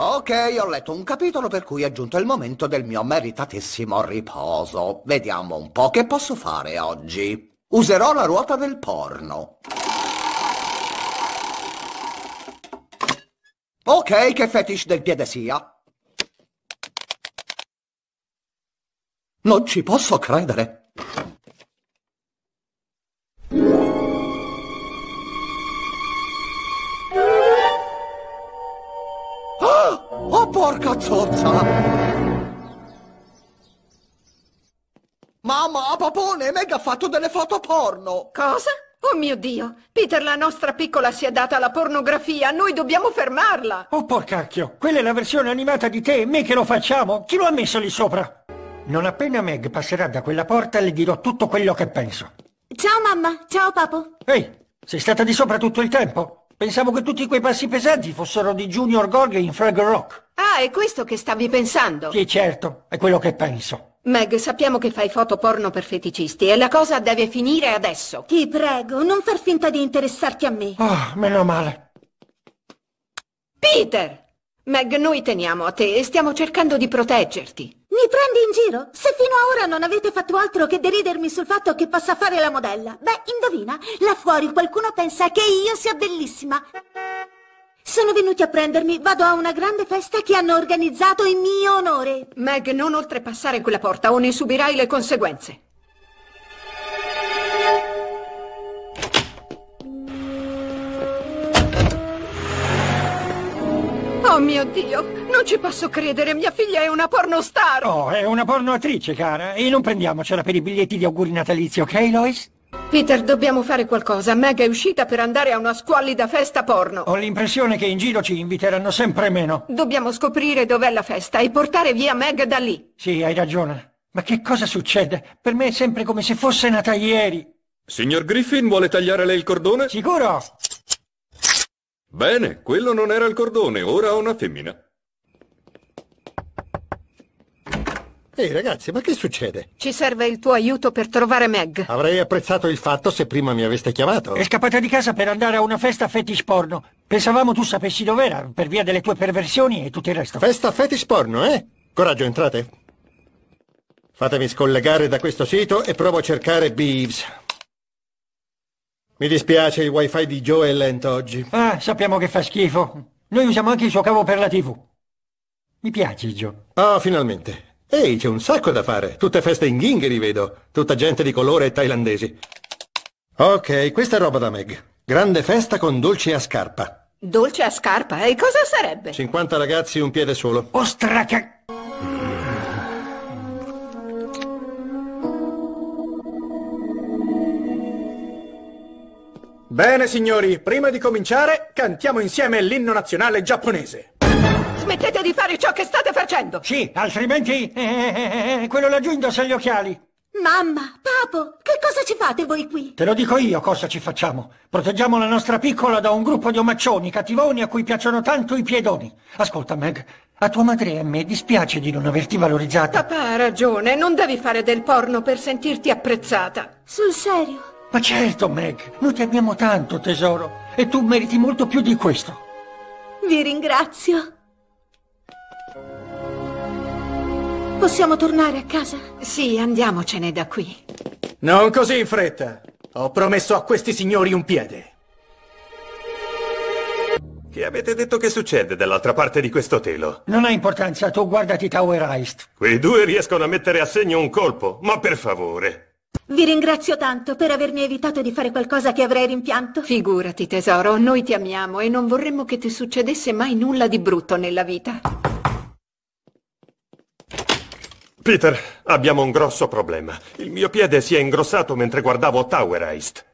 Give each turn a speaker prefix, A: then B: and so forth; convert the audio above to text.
A: Ok, ho letto un capitolo per cui è giunto il momento del mio meritatissimo riposo. Vediamo un po' che posso fare oggi. Userò la ruota del porno. Ok, che fetish del piede sia.
B: Non ci posso credere.
A: porca zozza! Mamma, a Papone, Meg ha fatto delle foto porno! Cosa? Oh
C: mio Dio! Peter, la nostra piccola si è data alla pornografia, noi dobbiamo fermarla!
A: Oh porcacchio, quella è la versione animata di te e me che lo facciamo! Chi lo ha messo lì sopra? Non appena Meg passerà da quella porta le dirò tutto quello che penso. Ciao mamma, ciao papo. Ehi, sei stata di sopra tutto il tempo? Pensavo che tutti quei passi pesanti fossero di Junior Gorg in Frag Rock. Ah, è questo che stavi pensando? Sì, certo, è quello che penso.
C: Meg, sappiamo che fai foto porno per feticisti e la cosa deve finire adesso. Ti prego, non far finta di interessarti a me.
A: Oh, meno male.
C: Peter! Meg, noi teniamo a te e stiamo cercando di proteggerti. Mi prendi in giro? Se fino ad ora non avete fatto altro che deridermi sul fatto che possa fare la modella, beh, indovina, là fuori qualcuno pensa che io sia bellissima. Sono venuti a prendermi. Vado a una grande festa che hanno organizzato in mio onore. Meg, non oltrepassare quella porta o ne subirai le conseguenze. Oh mio Dio, non ci posso credere, mia figlia è una pornostar!
A: Oh, è una pornoattrice, cara, e non prendiamocela per i biglietti di auguri natalizi, ok, Lois?
C: Peter, dobbiamo fare qualcosa. Meg è uscita per andare a una squallida festa porno.
A: Ho l'impressione che in giro ci inviteranno sempre meno. Dobbiamo scoprire dov'è la festa e portare via Meg da lì. Sì, hai ragione. Ma che cosa succede? Per me è sempre come se fosse nata ieri. Signor Griffin, vuole tagliare lei il cordone? Sicuro! Bene, quello non era il cordone, ora ho una
B: femmina. Ehi ragazzi, ma che succede?
C: Ci serve il tuo aiuto per trovare Meg.
B: Avrei apprezzato il fatto se prima mi aveste chiamato.
A: È scappata di casa per andare a una festa fetish porno. Pensavamo tu sapessi dov'era, per via delle tue
B: perversioni e tutto il resto. Festa fetish porno, eh? Coraggio, entrate. Fatemi scollegare da questo sito e provo a cercare Beeves. Mi dispiace, il wifi di Joe è lento oggi. Ah, sappiamo che fa schifo. Noi usiamo anche il suo cavo per la TV. Mi piace, Joe. Ah, finalmente. Ehi, c'è un sacco da fare. Tutte feste in ghingheri, vedo. Tutta gente di colore e thailandesi. Ok, questa è roba da Meg. Grande festa con dolce a scarpa.
C: Dolce a scarpa? E cosa sarebbe?
B: 50 ragazzi, un piede solo. Ostraca...
A: Bene signori, prima di cominciare cantiamo insieme l'inno nazionale giapponese smettete di fare ciò che state facendo! Sì, altrimenti eh eh, eh, eh, eh, quello laggiù indossa gli occhiali.
C: Mamma, papo, che cosa ci fate voi
A: qui? Te lo dico io cosa ci facciamo. Proteggiamo la nostra piccola da un gruppo di omaccioni cattivoni a cui piacciono tanto i piedoni. Ascolta, Meg, a tua madre e a me dispiace di non averti valorizzata. Papà ha ragione, non devi fare del porno per sentirti apprezzata. Sul serio? Ma certo, Meg, noi ti amiamo tanto, tesoro, e tu meriti molto più di questo.
C: Vi ringrazio. Possiamo tornare a casa? Sì, andiamocene da qui.
A: Non così in fretta. Ho promesso a questi signori un piede.
B: Che avete detto che succede dall'altra parte di questo telo?
A: Non ha importanza, tu guardati Tower Heist.
B: Quei due riescono a mettere a segno un colpo, ma per favore.
C: Vi ringrazio tanto per avermi evitato di fare qualcosa che avrei rimpianto. Figurati tesoro, noi ti amiamo e non vorremmo che ti succedesse mai nulla di brutto nella vita.
B: Peter, abbiamo un grosso problema. Il mio piede si è ingrossato mentre guardavo Tower Heist.